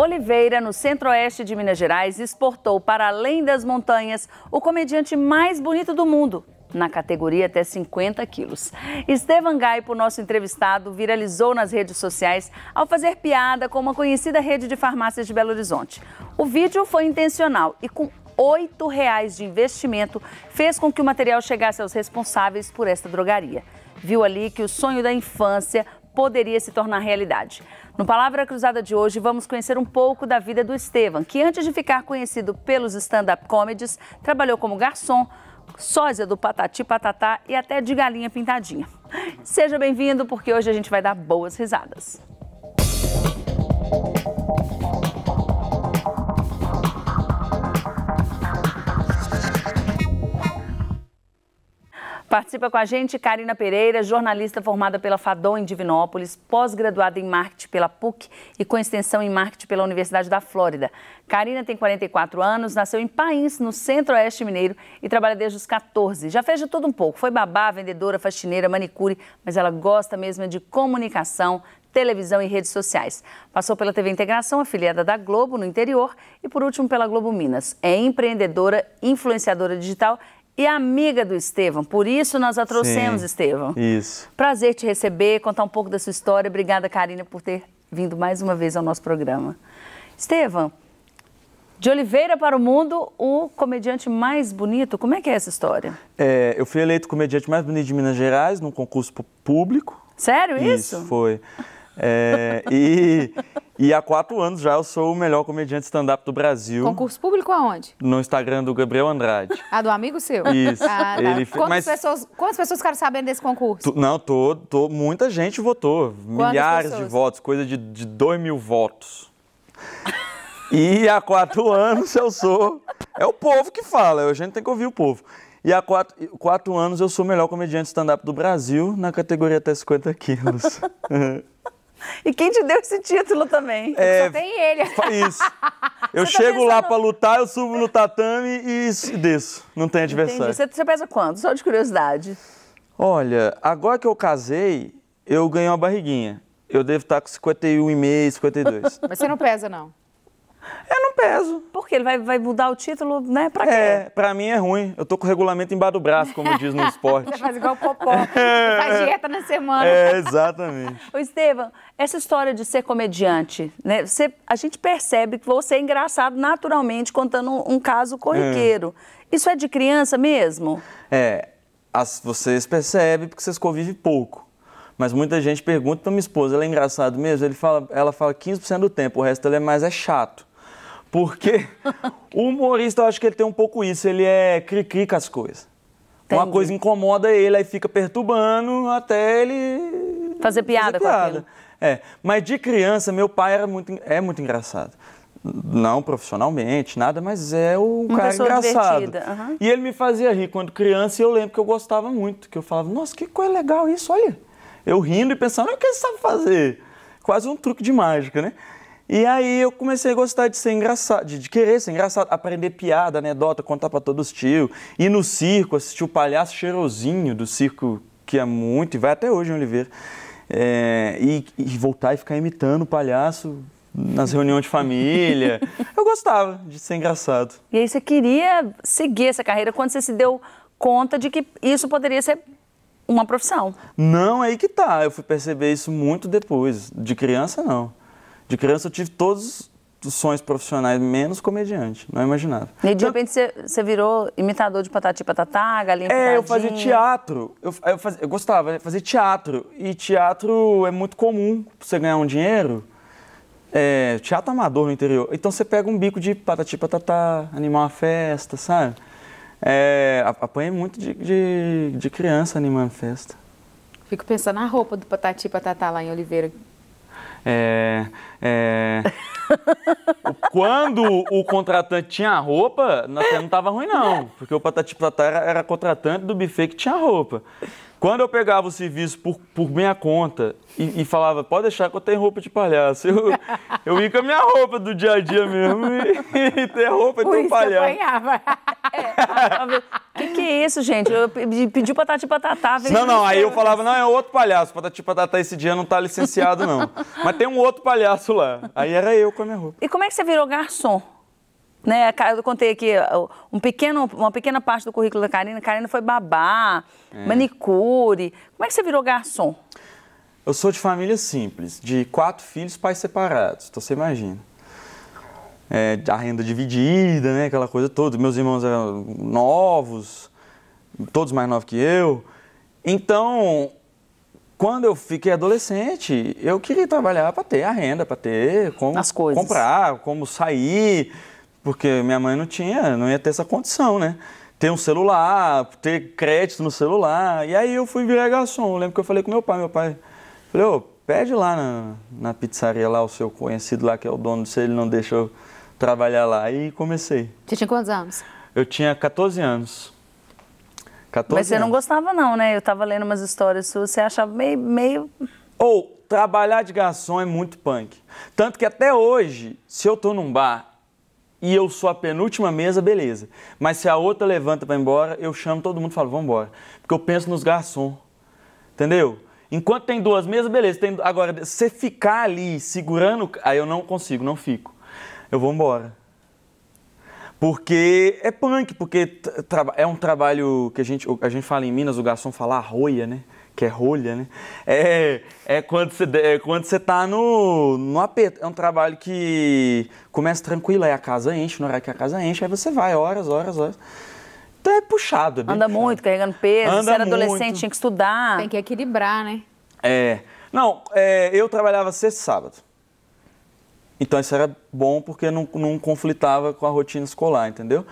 Oliveira, no centro-oeste de Minas Gerais, exportou para além das montanhas o comediante mais bonito do mundo, na categoria até 50 quilos. Estevan Gaipo, nosso entrevistado, viralizou nas redes sociais ao fazer piada com uma conhecida rede de farmácias de Belo Horizonte. O vídeo foi intencional e com R$ reais de investimento fez com que o material chegasse aos responsáveis por esta drogaria. Viu ali que o sonho da infância poderia se tornar realidade. No Palavra Cruzada de hoje, vamos conhecer um pouco da vida do Estevam, que antes de ficar conhecido pelos stand-up comedies, trabalhou como garçom, sósia do Patati Patatá e até de galinha pintadinha. Seja bem-vindo, porque hoje a gente vai dar boas risadas. Participa com a gente Karina Pereira, jornalista formada pela Fadon em Divinópolis, pós-graduada em marketing pela PUC e com extensão em marketing pela Universidade da Flórida. Karina tem 44 anos, nasceu em País, no centro-oeste mineiro e trabalha desde os 14. Já fez de tudo um pouco, foi babá, vendedora, faxineira, manicure, mas ela gosta mesmo de comunicação, televisão e redes sociais. Passou pela TV Integração, afiliada da Globo no interior e por último pela Globo Minas. É empreendedora, influenciadora digital e amiga do Estevam. Por isso nós a trouxemos, Estevam. Isso. Prazer te receber, contar um pouco da sua história. Obrigada, Karina, por ter vindo mais uma vez ao nosso programa. Estevam, de Oliveira para o Mundo, o comediante mais bonito. Como é que é essa história? É, eu fui eleito comediante mais bonito de Minas Gerais num concurso público. Sério isso? Isso, foi. É, e, e há quatro anos já eu sou o melhor comediante stand-up do Brasil. Concurso público aonde? No Instagram do Gabriel Andrade. Ah, do amigo seu? Isso. Ah, tá. Ele... Quantas, Mas... pessoas, quantas pessoas ficaram sabendo desse concurso? Tu, não, tô, tô, muita gente votou. Quantas milhares pessoas? de votos, coisa de, de dois mil votos. e há quatro anos eu sou. É o povo que fala, a gente tem que ouvir o povo. E há quatro, quatro anos eu sou o melhor comediante stand-up do Brasil na categoria até 50 quilos. E quem te deu esse título também? É, só tem ele. Isso. Eu tá chego pensando... lá para lutar, eu subo no tatame e desço. Não tem adversário. Você, você, pesa quanto? Só de curiosidade. Olha, agora que eu casei, eu ganhei uma barriguinha. Eu devo estar com 51,5, 52. Mas você não pesa, não? Eu não peso. Por quê? Ele vai, vai mudar o título, né? Pra quê? É, pra mim é ruim. Eu tô com o regulamento embaixo do braço, como diz no esporte. faz igual o Popó. faz é. dieta na semana. É, exatamente. Ô, Estevam, essa história de ser comediante, né? Você, a gente percebe que você é engraçado naturalmente contando um, caso corriqueiro. É. Isso é de criança mesmo? É. As, vocês percebem porque vocês convivem pouco. Mas muita gente pergunta pra então minha esposa, ela é engraçado mesmo? Ele fala, ela fala 15% do tempo, o resto dele é mais é chato. Porque o humorista, eu acho que ele tem um pouco isso, ele é cri-cri com as coisas. Entendi. Uma coisa incomoda ele, aí fica perturbando até ele. Fazer piada, fazer piada. com aquilo. É. Mas de criança, meu pai era muito, é muito engraçado. Não profissionalmente, nada, mas é um Uma cara engraçado. Uhum. E ele me fazia rir quando criança e eu lembro que eu gostava muito, que eu falava, nossa, que coisa legal isso, olha. Eu rindo e pensando, o que ele sabe fazer? Quase um truque de mágica, né? E aí eu comecei a gostar de ser engraçado, de, querer ser engraçado, aprender piada, anedota, contar para todos os tios, ir no circo, assistir o palhaço cheirosinho do circo que é muito e vai até hoje em Oliveira. É, e, e, voltar e ficar imitando o palhaço nas reuniões de família. eu gostava de ser engraçado. E aí você queria seguir essa carreira quando você se deu conta de que isso poderia ser uma profissão? Não, aí que tá. Eu fui perceber isso muito depois. De criança, não. De criança eu tive todos os sonhos profissionais, menos comediante, não imaginava. E de então, repente você, virou imitador de patati patatá, galinha É, eu fazia teatro, eu, eu, fazia, eu gostava, de fazer teatro, e teatro é muito comum você ganhar um dinheiro, é, teatro amador no interior, então você pega um bico de patati patatá, animar uma festa, sabe? É, apanhei muito de, de, de criança animando festa. Fico pensando na roupa do Patati Patatá lá em Oliveira, é, é... Quando o contratante tinha roupa, não estava ruim, não. Porque o Patati Platá era, era contratante do buffet que tinha roupa. Quando eu pegava o serviço por, por minha conta e, e, falava, pode deixar que eu tenho roupa de palhaço, eu, eu ia com a minha roupa do dia a dia mesmo e, e ter roupa de um palhaço. O que que é isso, gente? Eu pedi patati patatá. Não, não, aí eu é. falava, não, é outro palhaço, patati patatá esse dia não tá licenciado, não. Mas tem um outro palhaço lá. Aí era eu com a minha roupa. E como é que você virou garçom? Né, eu contei aqui um pequeno, uma pequena parte do currículo da Karina. Karina foi babá, é. manicure. Como é que você virou garçom? Eu sou de família simples, de quatro filhos, pais separados. Então você imagina. É, a renda dividida, né, aquela coisa toda. Meus irmãos eram novos, todos mais novos que eu. Então, quando eu fiquei adolescente, eu queria trabalhar para ter a renda, para ter como comprar, como sair. Porque minha mãe não tinha, não ia ter essa condição, né? Ter um celular, ter crédito no celular. E aí eu fui virar garçom. Eu lembro que eu falei com meu pai, meu pai. Falei, ô, pede lá na, na pizzaria lá o seu conhecido lá, que é o dono, se ele não deixa eu trabalhar lá. E comecei. Você tinha quantos anos? Eu tinha 14 anos. 14 Mas você anos. não gostava não, né? Eu tava lendo umas histórias suas, você achava meio... meio... Ou, trabalhar de garçom é muito punk. Tanto que até hoje, se eu tô num bar e eu sou a penúltima mesa, beleza. Mas se a outra levanta para embora, eu chamo todo mundo e falo, vamos embora. Porque eu penso nos garçom. Entendeu? Enquanto tem duas mesas, beleza. Tem... Agora, você ficar ali segurando, aí eu não consigo, não fico. Eu vou embora. Porque é punk, porque é um trabalho que a gente, a gente fala em Minas, o garçom fala arroia, né? que é rolha, né? É, é quando você é quando você tá no, no aperto. É um trabalho que começa tranquilo, aí a casa enche, na hora que a casa enche, aí você vai horas, horas, horas. Então é puxado, é Anda puxado. muito, carregando peso, Anda você era muito. adolescente, tinha que estudar. Tem que equilibrar, né? É. Não, é, eu trabalhava sexta e sábado. Então isso era bom porque não, não conflitava com a rotina escolar, entendeu?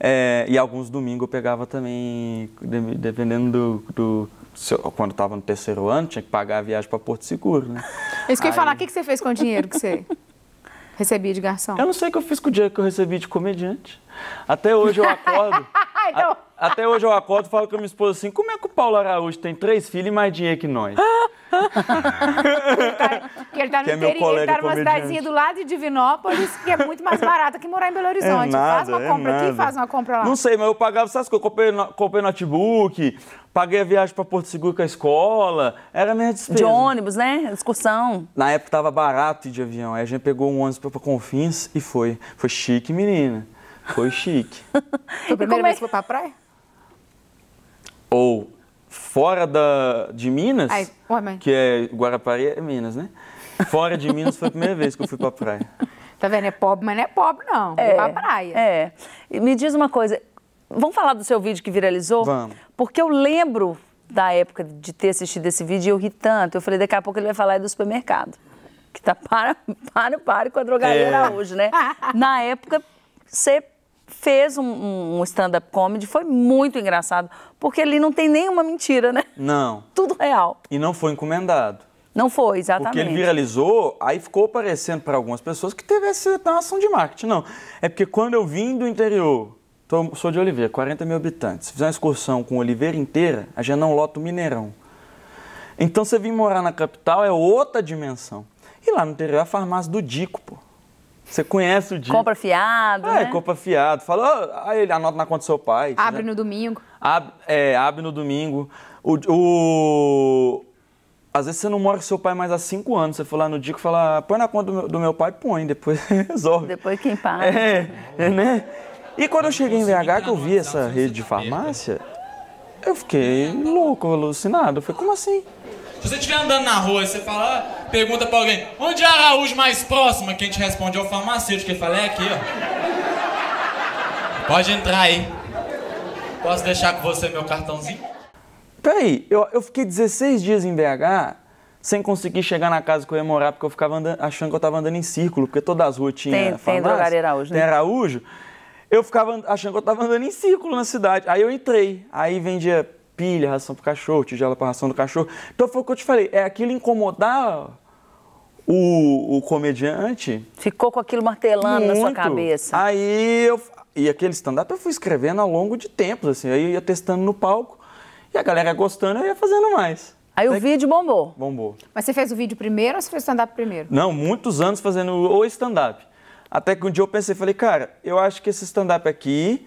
É, e alguns domingos eu pegava também, dependendo do, do eu, quando estava no terceiro ano, tinha que pagar a viagem para Porto Seguro, né? É isso que eu ia falar, o que, que você fez com o dinheiro que você recebia de garçom? Eu não sei o que eu fiz com o dinheiro que eu recebi de comediante. Até hoje eu acordo. É, então. A, até hoje eu acordo e falo com a minha esposa assim: como é que o Paulo Araújo tem três filhos e mais dinheiro que nós? Porque ele tá, tá no é interior, ele tá numa comediante. cidadezinha do lado de Divinópolis, que é muito mais barata que morar em Belo é Horizonte. É nada, faz uma é compra nada. aqui, faz uma compra lá. Não sei, mas eu pagava essas coisas. Comprei, comprei notebook, paguei a viagem para Porto Seguro com a escola. Era minha despesa. De ônibus, né? Excursão. Na época tava barato de avião. Aí a gente pegou um ônibus para Confins e foi. Foi chique, menina. Foi chique. Foi a primeira vez é que foi pra praia? Ou fora da, de Minas, Ai, ué, que é Guarapari, é Minas, né? Fora de Minas foi a primeira vez que eu fui pra praia. Tá vendo? É pobre, mas não é pobre, não. É, pra praia. É. me diz uma coisa. Vamos falar do seu vídeo que viralizou? Vamos. Porque eu lembro da época de ter assistido esse vídeo e eu ri tanto. Eu falei, daqui a pouco ele vai falar é do supermercado. Que tá para, para, para com a drogaria é. hoje, né? Na época, você fez um, um stand-up comedy, foi muito engraçado, porque ali não tem nenhuma mentira, né? Não. Tudo real. E não foi encomendado. Não foi, exatamente. Porque ele viralizou, aí ficou parecendo para algumas pessoas que teve essa ação de marketing. Não, é porque quando eu vim do interior, tô, sou de Oliveira, 40 mil habitantes, fiz uma excursão com Oliveira inteira, a gente não lota o Mineirão. Então você vir morar na capital é outra dimensão. E lá no interior é a farmácia do Dico, pô. Você conhece o dia. Compra fiado. É, né? compra fiado. Fala, oh, aí ele anota na conta do seu pai. Abre no domingo. Ab, é, abre no domingo. O, o, Às vezes você não mora com seu pai mais há cinco anos. Você foi lá no Dico e fala, põe na conta do meu, do meu pai, põe, depois resolve. Depois quem paga. É, é, né? E quando eu cheguei em VH, que eu vi essa rede de farmácia, eu fiquei louco, alucinado. Eu falei, como assim? Se você estiver andando na rua e você fala, pergunta pra alguém, onde é a Araújo mais próxima? Quem te responde é o farmacêutico. Ele fala, é aqui, ó. Pode entrar aí. Posso deixar com você meu cartãozinho? Peraí, eu, eu fiquei 16 dias em BH sem conseguir chegar na casa que eu ia morar, porque eu ficava andando, achando que eu tava andando em círculo, porque todas as ruas tinham tem, farmácia. Tem drogaria Araújo, né? Tem Araújo. Eu ficava achando que eu tava andando em círculo na cidade. Aí eu entrei, aí vendia pilha, ração pro cachorro, tigela pra ração do cachorro. Então foi o que eu te falei, é aquilo incomodar o, o comediante. Ficou com aquilo martelando muito. na sua cabeça. Aí eu. E aquele stand-up eu fui escrevendo ao longo de tempos, assim. Aí eu ia testando no palco, e a galera gostando, eu ia fazendo mais. Aí Até o vídeo bombou. Bombou. Mas você fez o vídeo primeiro ou você fez o stand-up primeiro? Não, muitos anos fazendo o stand-up. Até que um dia eu pensei, falei, cara, eu acho que esse stand-up aqui,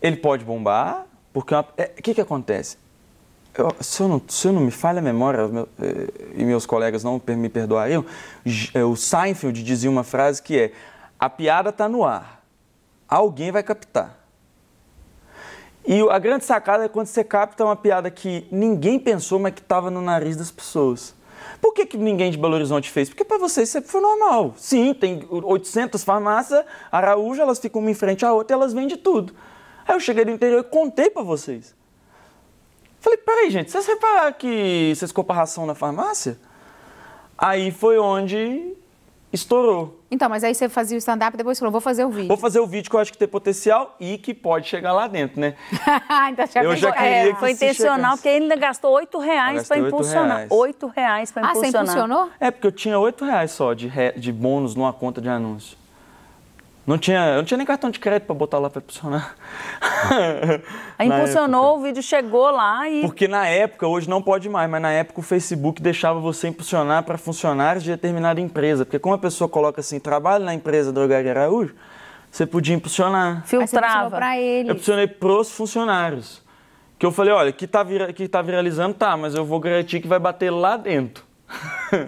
ele pode bombar, porque o é, que, que acontece? Eu, se, eu não, se eu não me falha a memória, meu, eh, e meus colegas não me perdoariam, eh, o Seinfeld dizia uma frase que é: a piada está no ar, alguém vai captar. E a grande sacada é quando você capta uma piada que ninguém pensou, mas que estava no nariz das pessoas. Por que, que ninguém de Belo Horizonte fez? Porque para vocês sempre foi normal. Sim, tem 800 farmácias, Araújo, elas ficam uma em frente à outra e elas vendem tudo. Aí eu cheguei no interior e contei para vocês. Falei, peraí, gente, vocês repararam que vocês compram ração na farmácia? Aí foi onde estourou. Então, mas aí você fazia o stand-up e depois falou, vou fazer o vídeo. Vou fazer o vídeo que eu acho que tem potencial e que pode chegar lá dentro, né? então, já eu já queria é, que Foi intencional, porque ele ainda gastou oito reais para impulsionar. Oito reais para impulsionar. Ah, você impulsionou? É, porque eu tinha oito reais só de, re... de bônus numa conta de anúncio. Não tinha, eu não tinha nem cartão de crédito para botar lá para funcionar. Aí impulsionou, época. o vídeo chegou lá e. Porque na época, hoje não pode mais, mas na época o Facebook deixava você impulsionar para funcionários de determinada empresa. Porque como a pessoa coloca assim, trabalho na empresa Drogaria Araújo, você podia impulsionar. Filtrava. para ele. Eu impulsionei pros funcionários. Que eu falei, olha, que tá, vira, que tá viralizando, tá, mas eu vou garantir que vai bater lá dentro.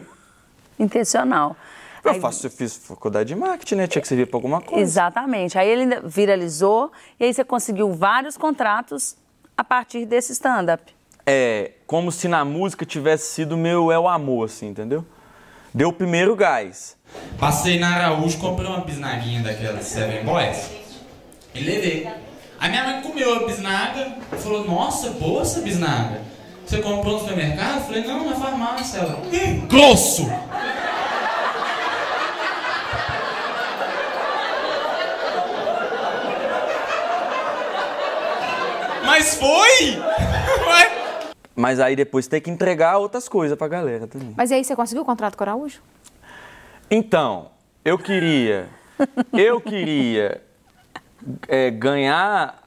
Intencional. Eu aí, faço, eu fiz faculdade de marketing, né? Tinha que servir para alguma coisa. Exatamente. Aí ele viralizou e aí você conseguiu vários contratos a partir desse stand-up. É, como se na música tivesse sido meu é o amor, assim, entendeu? Deu o primeiro gás. Passei na Araújo, comprei uma bisnaguinha daquela Seven Boys e levei. A minha mãe comeu a bisnaga falou, nossa, boa essa bisnaga. Você comprou no supermercado? Eu falei, não, na farmácia. Ela, grosso! Mas foi! Mas... Mas aí depois tem que entregar outras coisas pra galera também. Mas aí você conseguiu o contrato com o Araújo? Então, eu queria. Eu queria é, ganhar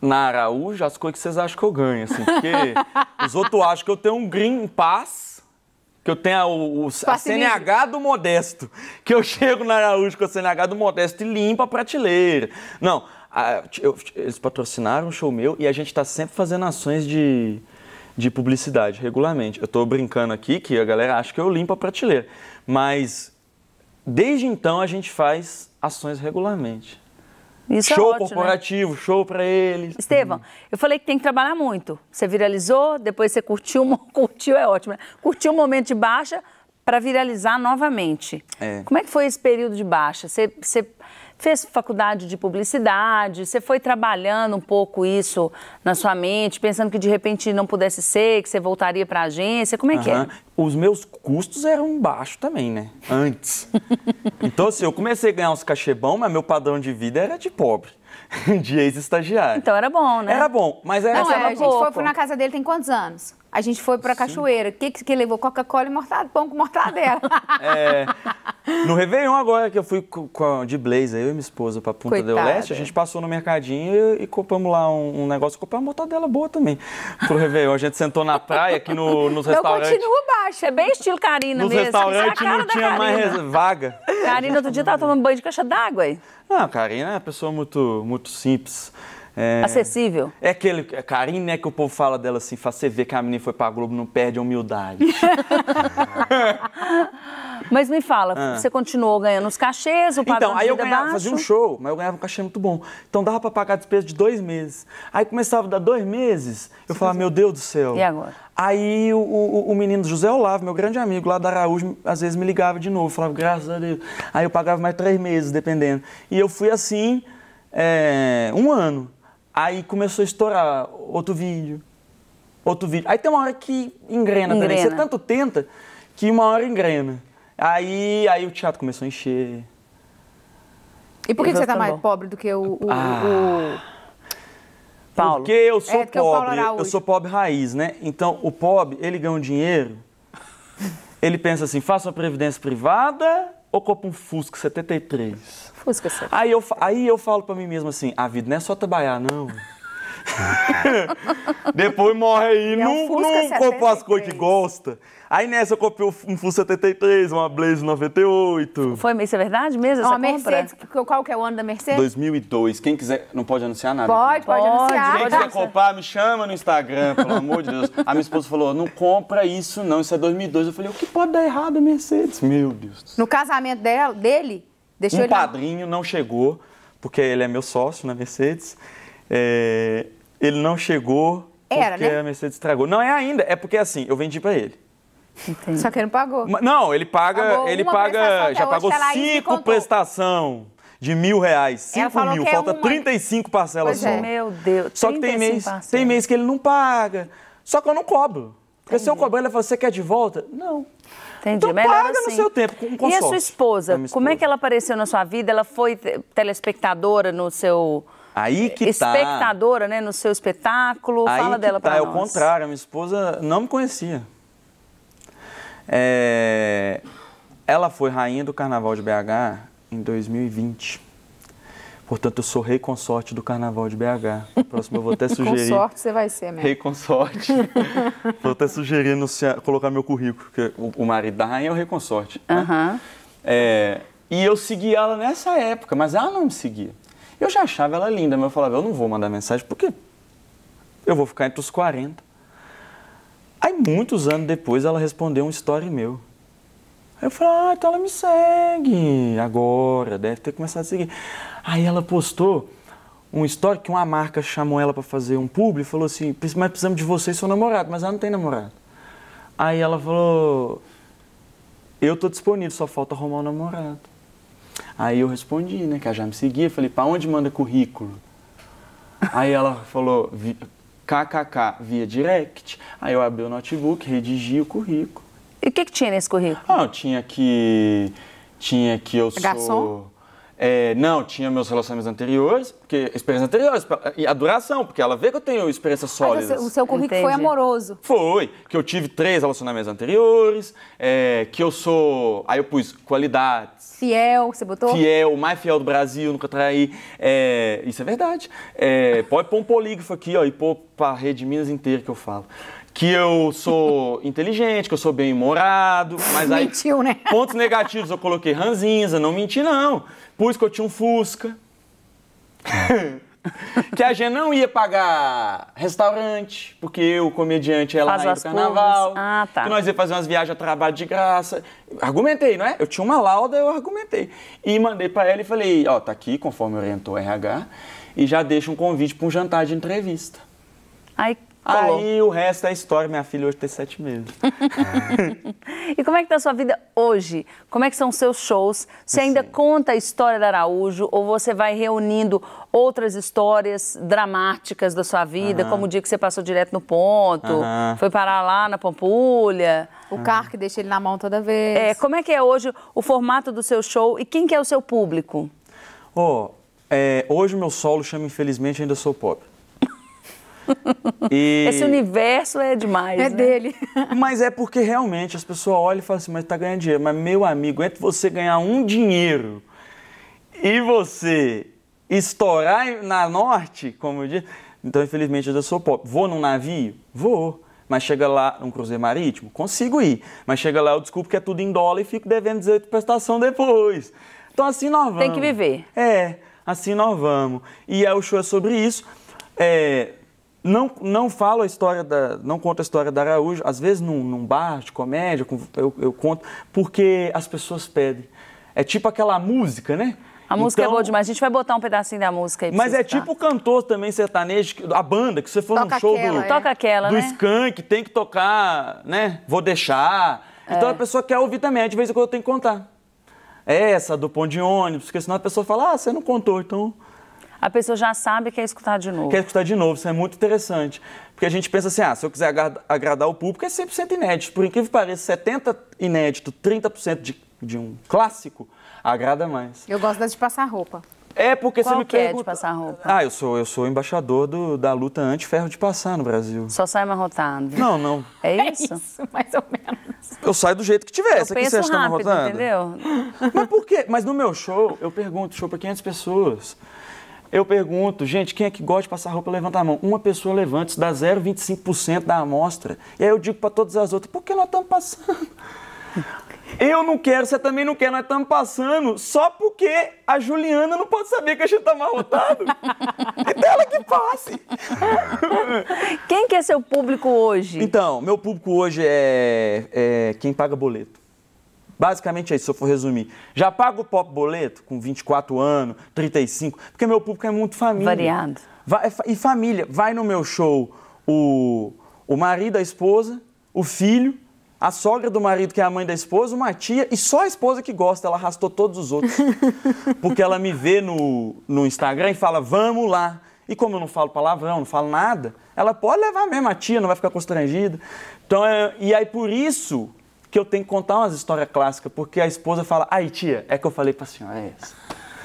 na Araújo as coisas que vocês acham que eu ganho, assim. Porque os outros acham que eu tenho um Green Pass, que eu tenho a, o, a CNH do Modesto. Que eu chego na Araújo com a CNH do Modesto e limpa a prateleira. Não, a, eu, eles patrocinaram um show meu e a gente está sempre fazendo ações de, de publicidade regularmente. Eu estou brincando aqui que a galera acha que eu limpo a prateleira, mas desde então a gente faz ações regularmente. Isso é show é ótimo, né? corporativo, né? show para eles. Estevam, hum. eu falei que tem que trabalhar muito. Você viralizou, depois você curtiu, curtiu é ótimo, né? curtiu um momento de baixa para viralizar novamente. É. Como é que foi esse período de baixa? Você, você fez faculdade de publicidade, você foi trabalhando um pouco isso na sua mente, pensando que de repente não pudesse ser, que você voltaria para a agência, como é uhum. que é? Os meus custos eram baixos também, né? Antes. então, assim, eu comecei a ganhar uns cachebão, mas meu padrão de vida era de pobre de ex-estagiário. Então era bom, né? Era bom, mas era... Não, é, era a gente foi na casa dele tem quantos anos? a gente foi para Cachoeira. O que, que levou? Coca-Cola e mortadela? pão com mortadela. É, no Réveillon agora, que eu fui com, de blazer, eu e minha esposa, para Punta Coitada. del Leste, a gente passou no mercadinho e, e compramos lá um, um, negócio, compramos uma mortadela boa também pro Réveillon. A gente sentou na praia, aqui no, nos restaurantes... Eu continuo baixa, é bem estilo Karina nos mesmo. Nos restaurantes não tinha mais vaga. Karina, outro dia tava tomando banho de caixa d'água aí. Não, Karina é uma pessoa muito, muito simples. É, Acessível. É aquele carinho né, que o povo fala dela assim, você ver que a menina foi pra Globo, não perde a humildade. mas me fala, ah. você continuou ganhando os cachês, o padrão Então, aí eu ganhava, baixo. fazia um show, mas eu ganhava um cachê muito bom. Então dava pra pagar a despesa de dois meses. Aí começava a dar dois meses, eu você falava, fazia... meu Deus do céu. E agora? Aí o, o, o, menino José Olavo, meu grande amigo lá da Araújo, às vezes me ligava de novo, falava, graças a Deus. Aí eu pagava mais três meses, dependendo. E eu fui assim é, um ano. Aí começou a estourar outro vídeo, outro vídeo. Aí tem uma hora que engrena, engrena. também. Você tanto tenta que uma hora engrena. Aí, aí o teatro começou a encher. E por que, que você tá mais bom. pobre do que o, o, ah, o... Paulo? Porque eu é, sou é, pobre, eu, eu sou pobre raiz, né? Então o pobre, ele ganha um dinheiro ele pensa assim: faço uma previdência privada ou compro um Fusca 73? Fusca 73. Aí eu, aí eu falo para mim mesmo assim: a vida não é só trabalhar, não. Depois morre aí, é um não compra as coisas que gosta. Aí nessa eu comprei um Full 73, uma Blaze 98. Foi, isso é verdade mesmo? Essa uma Mercedes, qual que é o ano da Mercedes? 2002. Quem quiser, não pode anunciar nada. Pode, pode, pode anunciar. Quem quiser comprar, me chama no Instagram, pelo amor de Deus. A minha esposa falou, não compra isso não, isso é 2002. Eu falei, o que pode dar errado a Mercedes? Meu Deus. No casamento dela, dele, deixou um ele... Um padrinho não chegou, porque ele é meu sócio na Mercedes. É... Ele não chegou... Era, porque né? a Mercedes estragou. Não é ainda, é porque assim, eu vendi para ele. Entendi. Só que não pagou. Não, ele paga, pagou ele paga, já pagou cinco prestação de mil reais, cinco mil, é falta uma... 35 parcelas pois é. só. É. Meu Deus. Só que tem mês, tem mês que ele não paga. Só que eu não cobro. Porque Entendi. se eu cobrar, ele fala, você quer de volta? Não. Entendi. Então Melhor paga assim. no seu tempo, com consorte. E a sua esposa, esposa, é como é que ela apareceu na sua vida? Ela foi telespectadora no seu... Aí que tá. Espectadora, né, no seu espetáculo. Aí Fala dela tá. pra é nós. É o contrário, a minha esposa não me conhecia. É, ela foi rainha do Carnaval de BH em 2020. Portanto, eu sou rei consorte do Carnaval de BH. Próximo eu vou até sugerir... consorte você vai ser mesmo. Né? Rei consorte. vou até sugerir no, colocar meu currículo, porque o, marido da rainha é o rei consorte. Né? É, e eu segui ela nessa época, mas ela não me seguia. Eu já achava ela linda, mas eu falava, eu não vou mandar mensagem, porque eu vou ficar entre os 40. Aí, muitos anos depois, ela respondeu um story meu. Aí eu falei, ah, então ela me segue agora, deve ter começado a seguir. Aí ela postou um story que uma marca chamou ela para fazer um público. e falou assim, mas precisamos de você e seu namorado, mas ela não tem namorado. Aí ela falou, eu tô disponível, só falta arrumar um namorado. Aí eu respondi, né, que ela já me seguia, falei, para onde manda currículo? Aí ela falou, KKK via direct. Aí eu abri o notebook, redigi o currículo. E o que, que tinha nesse currículo? Ah, tinha que. Tinha que eu Garçom? sou. É, não, tinha meus relacionamentos anteriores, porque experiências anteriores, e a duração, porque ela vê que eu tenho experiências sólidas. o seu currículo Entendi. foi amoroso. Foi, que eu tive três relacionamentos anteriores, é, que eu sou, aí eu pus qualidades. Fiel, você botou? Fiel, o mais fiel do Brasil, nunca traí. É, isso é verdade. É, pode pôr um polígrafo aqui, ó, e pôr pra rede Minas inteira que eu falo que eu sou inteligente, que eu sou bem-humorado, mas aí... Mentiu, né? Pontos negativos, eu coloquei ranzinza, não menti, não. Pus que eu tinha um Fusca, que a gente não ia pagar restaurante, porque eu, comediante, ela rainha do carnaval. Ah, tá. Que nós ia fazer umas viagens a trabalho de graça. Argumentei, não é? Eu tinha uma lauda, eu argumentei. E mandei para ela e falei, ó, oh, tá aqui, conforme orientou o RH, e já deixa um convite para um jantar de entrevista. Aí Aí o resto é história. Minha filha hoje tem sete meses. e como é que tá a sua vida hoje? Como é que são os seus shows? Você ainda Sim. conta a história da Araújo ou você vai reunindo outras histórias dramáticas da sua vida, como o dia que você passou direto no ponto, foi parar lá na Pampulha? O uhum. carro que deixa ele na mão toda vez. É, como é que é hoje o formato do seu show e quem que é o seu público? Oh, é, hoje o meu solo chama Infelizmente Ainda Sou pop. E... Esse universo é demais. É né? dele. Mas é porque realmente as pessoas olham e falam assim: mas tá ganhando dinheiro. Mas, meu amigo, entre você ganhar um dinheiro e você estourar na norte, como eu disse. Então, infelizmente, eu sou pobre. Vou num navio? Vou. Mas chega lá num cruzeiro marítimo? Consigo ir. Mas chega lá, eu desculpo que é tudo em dólar e fico devendo 18 prestação depois. Então, assim nós vamos. Tem que viver. É, assim nós vamos. E é o show é sobre isso. É, não, não falo a história da. Não conto a história da Araújo, às vezes num, num bar de comédia, eu, eu conto, porque as pessoas pedem. É tipo aquela música, né? A música é então, é boa demais. A gente vai botar um pedacinho da música aí. Mas é tipo o cantor também sertanejo, a banda, que você for Toca num show aquela, do, é. Toca aquela, do né? tem que tocar, né? Vou deixar. Então é. Então a pessoa quer ouvir também, é de vez em quando eu tenho que contar. É essa do pão de ônibus, porque senão a pessoa fala, ah, você não contou, então a pessoa já sabe que quer escutar de novo. Quer escutar de novo, isso é muito interessante. Porque a gente pensa assim, ah, se eu quiser agradar o público, é 100% inédito. Por incrível que pareça, 70% inédito, 30% de, de um clássico, agrada mais. Eu gosto de passar roupa. É, porque Qual você me que pergunta... é de passar roupa? Ah, eu sou, eu sou embaixador do, da luta anti-ferro de passar no Brasil. Só sai amarrotado? Não, não. É, é isso? É isso, mais ou menos. Eu saio do jeito que tiver. Eu Essa penso aqui você rápido, amarrotado? entendeu? Mas por quê? Mas no meu show, eu pergunto, show para 500 pessoas... Eu pergunto, gente, quem é que gosta de passar roupa? Levanta a mão. Uma pessoa levanta, isso dá 0,25% da amostra. E aí eu digo para todas as outras, por que nós estamos passando? Eu não quero, você também não quer, nós estamos passando só porque a Juliana não pode saber que a gente está amarrotado. É dela que passe. Quem que é seu público hoje? Então, meu público hoje é, é quem paga boleto. Basicamente é isso, se eu for resumir. Já pago o pop boleto com 24 anos, 35, porque meu público é muito família. Variado. Vai, é e família. Vai no meu show o, o marido, a esposa, o filho, a sogra do marido, que é a mãe da esposa, uma tia, e só a esposa que gosta, ela arrastou todos os outros. Porque ela me vê no, no Instagram e fala, vamos lá. E como eu não falo palavrão, não falo nada, ela pode levar mesmo a tia, não vai ficar constrangida. Então, é, e aí por isso que eu tenho que contar umas histórias clássicas, porque a esposa fala, ai tia, é que eu falei pra senhora, é isso.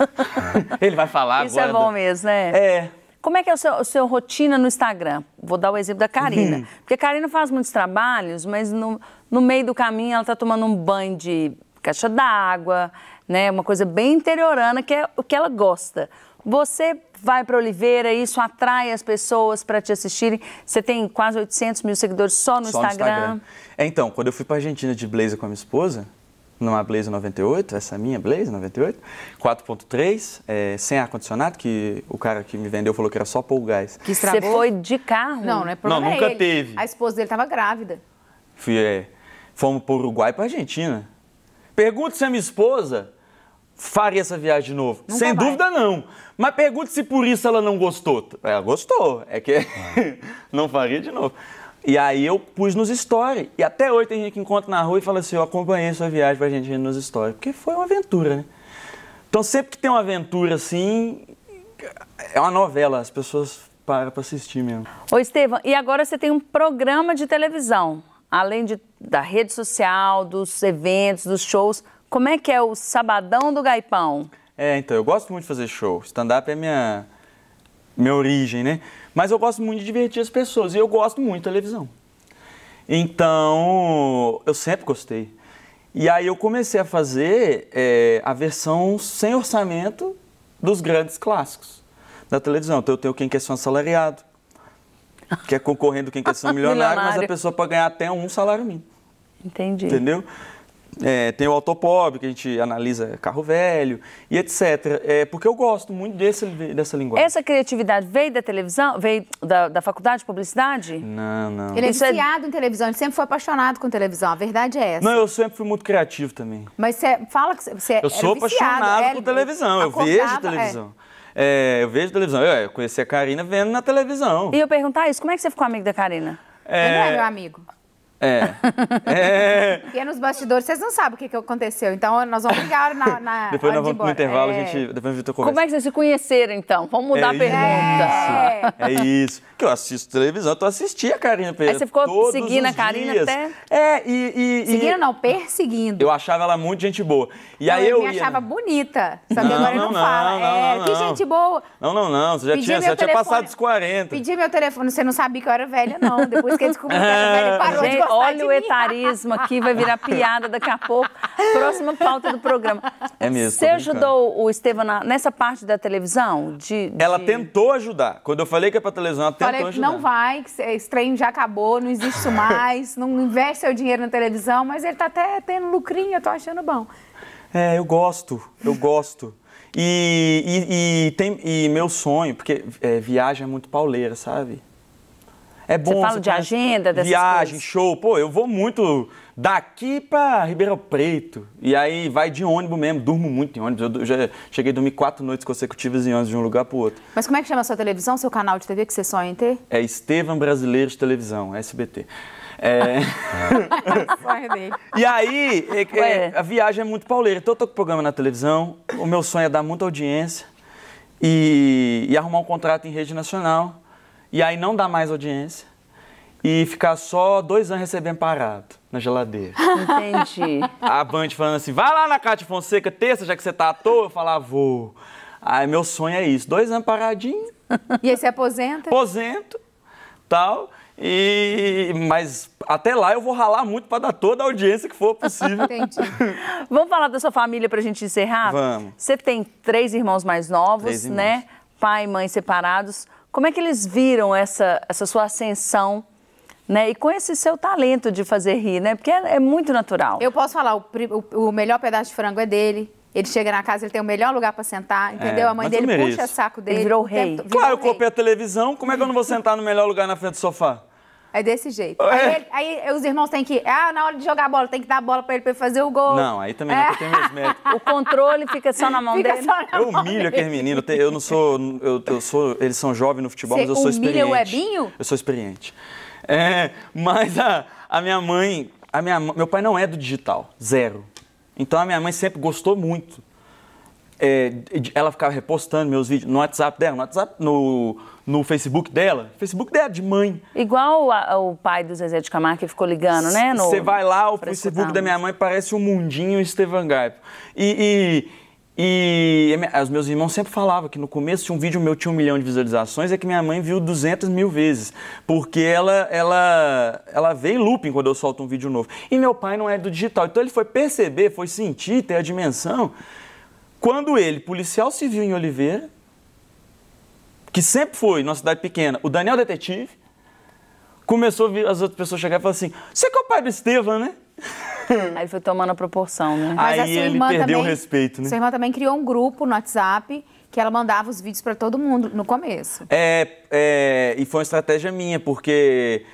Ele vai falar isso é agora. Isso é bom mesmo, né? É. Como é que é a sua, rotina no Instagram? Vou dar o exemplo da Karina. Hum. Porque a Karina faz muitos trabalhos, mas no, no meio do caminho ela tá tomando um banho de caixa d'água, né? Uma coisa bem interiorana, que é o que ela gosta. Você vai para Oliveira, isso atrai as pessoas para te assistirem. Você tem quase 800 mil seguidores só no, só Instagram. Instagram. É, então, quando eu fui para Argentina de blazer com a minha esposa, numa blazer 98, essa minha blazer 98, 4.3, é, sem ar-condicionado, que o cara que me vendeu falou que era só pôr gás. Que estragou? Você foi de carro? Não, não é problema Não, nunca teve. A esposa dele estava grávida. Fui, é, fomos para Uruguai e para Argentina. Pergunta se a minha esposa faria essa viagem de novo? Nunca Sem vai. dúvida, não. Mas pergunte se por isso ela não gostou. É, ela gostou, é que é. não faria de novo. E aí eu pus nos stories. E até hoje tem gente que encontra na rua e fala assim, eu acompanhei sua viagem pra gente nos stories. Porque foi uma aventura, né? Então sempre que tem uma aventura assim, é uma novela, as pessoas param pra assistir mesmo. Ô Estevam, e agora você tem um programa de televisão. Além de, da rede social, dos eventos, dos shows, como é que é o Sabadão do Gaipão? É, então, eu gosto muito de fazer show. Stand-up é minha, minha origem, né? Mas eu gosto muito de divertir as pessoas e eu gosto muito de televisão. Então, eu sempre gostei. E aí eu comecei a fazer é, a versão sem orçamento dos grandes clássicos da televisão. Então, eu tenho Quem Quer Ser um Assalariado, que é concorrendo Quem Quer Ser um milionário, milionário, mas a pessoa pode ganhar até um salário mínimo. Entendi. Entendeu? É, tem o Autopob, que a gente analisa carro velho e etc. É, porque eu gosto muito desse, dessa linguagem. Essa criatividade veio da televisão? Veio da, da faculdade de publicidade? Não, não. Ele é Isso é viciado é... em televisão, ele sempre foi apaixonado com televisão, a verdade é essa. Não, eu sempre fui muito criativo também. Mas você fala que você é. Eu sou apaixonado por televisão, eu vejo é. televisão. É, eu vejo televisão. Eu, eu, conheci a Karina vendo na televisão. E eu perguntar isso, como é que você ficou amigo da Karina? É... Ele é meu amigo. É. é. E é nos bastidores, vocês não sabem o que, que aconteceu. Então, nós vamos ligar na. na depois nós vamos no intervalo, é. a gente. Depois a gente conversa. Como é que vocês se conheceram, então? Vamos mudar é a pergunta. É. é isso. Que eu assisto televisão, tu assistia a Karina Pereira. Aí você ficou seguindo a Karina dias. até. É, e. e, e seguindo, não, perseguindo. Eu achava ela muito gente boa. E não, aí eu. Eu me ia... achava né? bonita. Sabe, agora não, não, não fala. Não, não, é, que gente boa. Não, não, não. Você já, tinha, já tinha passado dos 40. Pedi meu telefone, você não sabia que eu era velha, não. Depois que eu descobri que eu era velha, parou de olha o etarismo aqui, vai virar piada daqui a pouco. Próxima pauta do programa. É mesmo. Você ajudou o Estevam nessa parte da televisão? De, de, Ela tentou ajudar. Quando eu falei que é pra televisão, ela tentou falei, ajudar. Não vai, que esse já acabou, não existe isso mais, não investe seu dinheiro na televisão, mas ele tá até tendo lucrinho, eu tô achando bom. É, eu gosto, eu gosto. E, e, e, tem, e meu sonho, porque é, viagem é muito pauleira, sabe? É bom. Você fala de agenda, dessas Viagem, coisas. show. Pô, eu vou muito daqui para Ribeirão Preto. E aí vai de ônibus mesmo. Durmo muito em ônibus. Eu já cheguei a dormir quatro noites consecutivas em ônibus de um lugar para outro. Mas como é que chama a sua televisão, seu canal de TV que você sonha em ter? É Estevam Brasileiro de Televisão, SBT. É... e aí, é, é, a viagem é muito pauleira. Então eu tô com programa na televisão. O meu sonho é dar muita audiência e, e arrumar um contrato em rede nacional e aí não dá mais audiência e ficar só dois anos recebendo parado na geladeira. Entendi. A Band falando assim, vai lá na Cátia Fonseca, terça, já que você tá à toa. Eu falava, vou. Aí meu sonho é isso, dois anos paradinho. E aí você aposenta? Aposento, tal. E mas até lá eu vou ralar muito para dar toda a audiência que for possível. Entendi. Vamos falar da sua família para a gente encerrar? Vamos. Você tem três irmãos mais novos, irmãos. né? Pai e mãe separados. Como é que eles viram essa, essa sua ascensão né? E com esse seu talento de fazer rir, né? Porque é, é muito natural. Eu posso falar, o, o, o, melhor pedaço de frango é dele. Ele chega na casa, ele tem o melhor lugar para sentar, é, entendeu? É, a mãe dele puxa o saco dele. Ele virou rei. Tempo, virou claro, eu copiei a televisão. Como é que eu não vou sentar no melhor lugar na frente do sofá? É desse jeito. Aí, ele, aí, os irmãos têm que. Ah, na hora de jogar a bola, tem que dar a bola pra ele pra ele fazer o gol. Não, aí também é. não tem meus méritos. O controle fica só na mão fica dele. Na eu humilho aquele menino. Eu não sou. Eu, eu sou. Eles são jovens no futebol, Você mas eu sou experiente. Humilha o Ebinho? Eu sou experiente. É, mas a, a minha mãe. A minha, meu pai não é do digital, zero. Então a minha mãe sempre gostou muito é, ela ficava repostando meus vídeos no WhatsApp dela, no WhatsApp, no, no Facebook dela, Facebook dela de mãe. Igual a, o pai do Zezé de Camargo que ficou ligando, né? Você vai lá, o Facebook da minha mãe parece o um mundinho Estevan Gaipo. E, e, e, os meus irmãos sempre falavam que no começo de um vídeo meu tinha um milhão de visualizações, é que minha mãe viu 200 mil vezes, porque ela, ela, ela vê em looping quando eu solto um vídeo novo. E meu pai não é do digital, então ele foi perceber, foi sentir, ter a dimensão quando ele, policial civil em Oliveira, que sempre foi, numa cidade pequena, o Daniel detetive, começou a ver as outras pessoas chegar e falar assim, você que é o pai do Estevam, né? Aí foi tomando a proporção, né? Mas Aí ele perdeu também, o respeito, né? Sua irmã também criou um grupo no WhatsApp que ela mandava os vídeos para todo mundo no começo. É, é, e foi uma estratégia minha, porque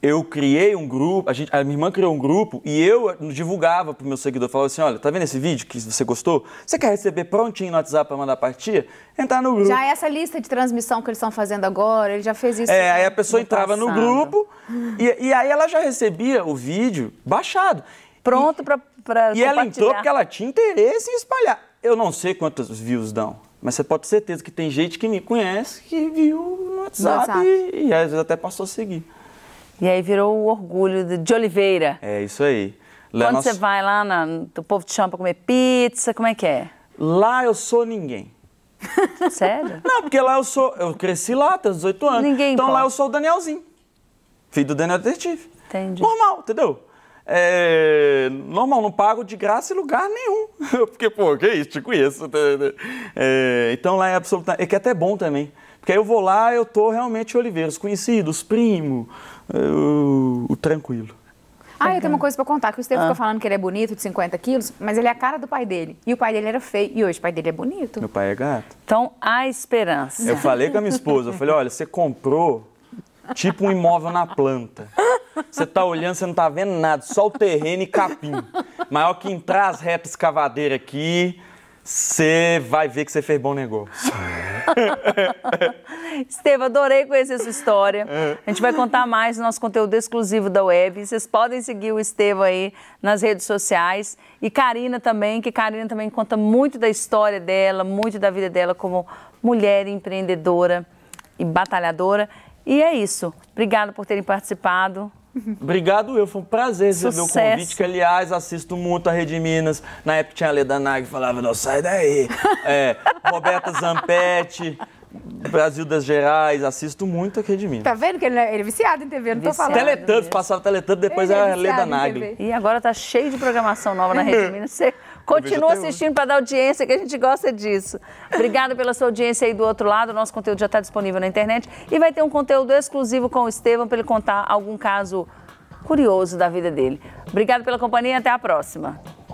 eu criei um grupo, a, gente, a minha irmã criou um grupo e eu divulgava para o meu seguidor, falava assim, olha, tá vendo esse vídeo que você gostou? Você quer receber prontinho no WhatsApp para mandar partir? Entrar no grupo. Já é essa lista de transmissão que eles estão fazendo agora, ele já fez isso. É, aí a pessoa no entrava passado. no grupo e, e aí ela já recebia o vídeo baixado. Pronto para compartilhar. E ela entrou porque ela tinha interesse em espalhar. Eu não sei quantos views dão. Mas você pode ter certeza que tem gente que me conhece que viu no WhatsApp, no WhatsApp. E, e às vezes até passou a seguir. E aí virou o orgulho de, Oliveira. É isso aí. Lá Quando você vai lá, na, do povo de chão pra comer pizza, como é que é? Lá eu sou ninguém. Sério? Não, porque lá eu sou. Eu cresci lá até os 18 anos. Ninguém então lá eu sou o Danielzinho. Filho do Daniel Detetive. Entendi. Normal, entendeu? É, normal, não pago de graça em lugar nenhum. Porque, pô, que isso, te conheço. Tipo né, né. É, então lá é absolutamente. É que é até bom também. Porque aí eu vou lá, eu tô realmente Oliveiros, conhecidos, primo, é, o o tranquilo. Ah, eu tenho uma coisa pra contar, que o Estevam ah. ficou falando que ele é bonito, de 50 quilos, mas ele é a cara do pai dele. E o pai dele era feio, e hoje o pai dele é bonito. Meu pai é gato. Então, há esperança. Eu falei com a minha esposa, eu falei, olha, você comprou tipo um imóvel na planta. Você tá olhando, você não tá vendo nada, só o terreno e capim. Maior que entrar as retas cavadeira aqui, você vai ver que você fez bom negócio. Estevam, adorei conhecer sua história. É. A gente vai contar mais no nosso conteúdo exclusivo da web. Vocês podem seguir o Estevam aí nas redes sociais. E Karina também, que Karina também conta muito da história dela, muito da vida dela como mulher empreendedora e batalhadora. E é isso. Obrigada por terem participado. Obrigado, eu. Foi um prazer receber o convite, que, aliás, assisto muito a Rede Minas. Na época tinha a Leda Nag, falava, não, sai daí. É, Roberta Zampetti. Brasil das Gerais, assisto muito a Rede Minas. Tá vendo que ele, é, ele é viciado em TV, não viciado, tô falando. Teletubbies, passava Teletubbies, depois é era é a Leda Nagli. E agora tá cheio de programação nova na Rede Minas. Você Continua assistindo para dar audiência, que a gente gosta disso. Obrigada pela sua audiência aí do outro lado. nosso conteúdo já está disponível na internet. E vai ter um conteúdo exclusivo com o Estevam para ele contar algum caso curioso da vida dele. Obrigada pela companhia até a próxima.